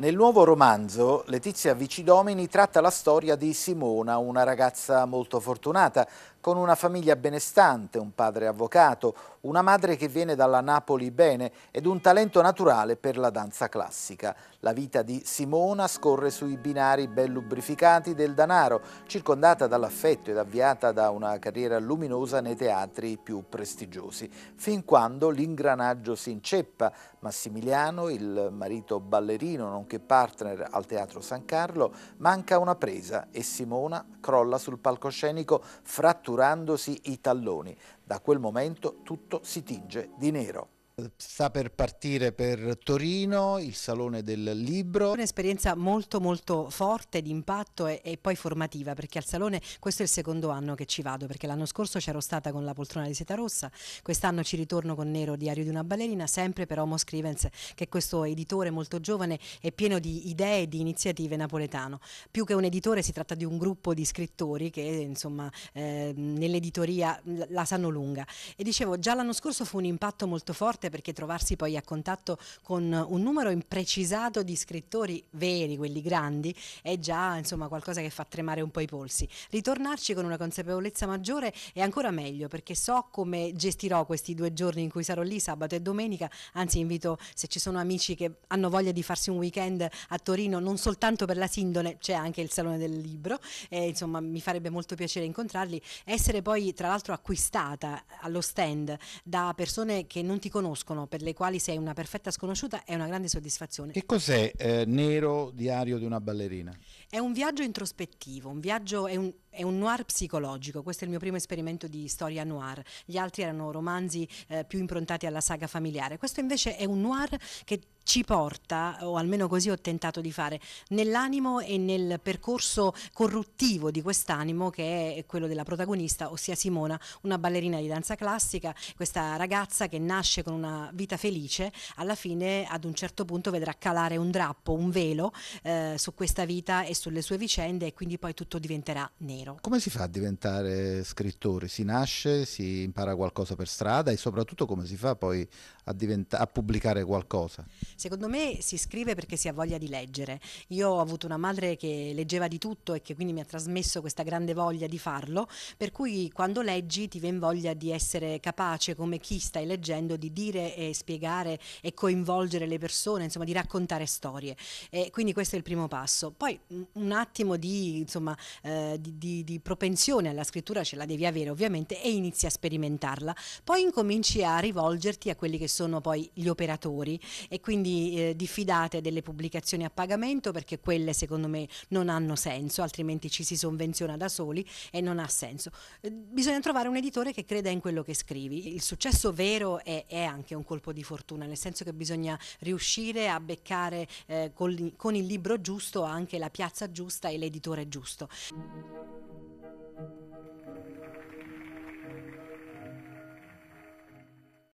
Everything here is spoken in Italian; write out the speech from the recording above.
Nel nuovo romanzo Letizia Vicidomini tratta la storia di Simona, una ragazza molto fortunata, con una famiglia benestante, un padre avvocato, una madre che viene dalla Napoli bene ed un talento naturale per la danza classica. La vita di Simona scorre sui binari ben lubrificati del danaro, circondata dall'affetto ed avviata da una carriera luminosa nei teatri più prestigiosi, fin quando l'ingranaggio si inceppa. Massimiliano, il marito ballerino nonché partner al Teatro San Carlo, manca una presa e Simona crolla sul palcoscenico fratturandosi i talloni. Da quel momento tutto si tinge di nero. Sta per partire per Torino il Salone del Libro. Un'esperienza molto molto forte di impatto e, e, poi formativa perché al Salone questo è il secondo anno che ci vado perché l'anno scorso c'ero stata con la poltrona di seta rossa, quest'anno ci ritorno con Nero Diario di una ballerina, sempre per Homo Scrivens che è questo editore molto giovane e pieno di idee e di iniziative napoletano. Più che un editore si tratta di un gruppo di scrittori che insomma eh, nell'editoria la sanno lunga e dicevo già l'anno scorso fu un impatto molto forte perché trovarsi poi a contatto con un numero imprecisato di scrittori veri, quelli grandi, è già insomma qualcosa che fa tremare un po' i polsi. Ritornarci con una consapevolezza maggiore è ancora meglio perché so come gestirò questi due giorni in cui sarò lì, sabato e domenica, anzi invito se ci sono amici che hanno voglia di farsi un weekend a Torino, non soltanto per la Sindone, c'è anche il Salone del Libro, eh, insomma mi farebbe molto piacere incontrarli, essere poi tra l'altro acquistata allo stand da persone che non ti conoscono, conoscono, per le quali sei una perfetta sconosciuta, è una grande soddisfazione. Che cos'è eh, Nero, diario di una ballerina? È un viaggio introspettivo, un viaggio, è un, è un noir psicologico, questo è il mio primo esperimento di storia noir, gli altri erano romanzi eh, più improntati alla saga familiare, questo invece è un noir che ci porta, o almeno così ho tentato di fare, nell'animo e nel percorso corruttivo di quest'animo che è quello della protagonista, ossia Simona, una ballerina di danza classica, questa ragazza che nasce con una vita felice, alla fine ad un certo punto vedrà calare un drappo, un velo eh, su questa vita e sulle sue vicende e quindi poi tutto diventerà nero vero. Come si fa a diventare scrittore? Si nasce, si impara qualcosa per strada e soprattutto come si fa poi a, diventa- a pubblicare qualcosa? Secondo me si scrive perché si ha voglia di leggere. Io ho avuto una madre che leggeva di tutto e che quindi mi ha trasmesso questa grande voglia di farlo, per cui quando leggi ti viene voglia di essere capace come chi stai leggendo di dire e spiegare e coinvolgere le persone, insomma di raccontare storie. E quindi questo è il primo passo. Poi un attimo di, insomma, eh, di, di di, di, propensione alla scrittura ce la devi avere ovviamente e inizi a sperimentarla. Poi incominci a rivolgerti a quelli che sono poi gli operatori e quindi eh, diffidate delle pubblicazioni a pagamento perché quelle secondo me non hanno senso, altrimenti ci si sovvenziona da soli e non ha senso. Eh, bisogna trovare un editore che creda in quello che scrivi. Il successo vero è, è anche un colpo di fortuna, nel senso che bisogna riuscire a beccare eh, col, con il libro giusto anche la piazza giusta e l'editore giusto.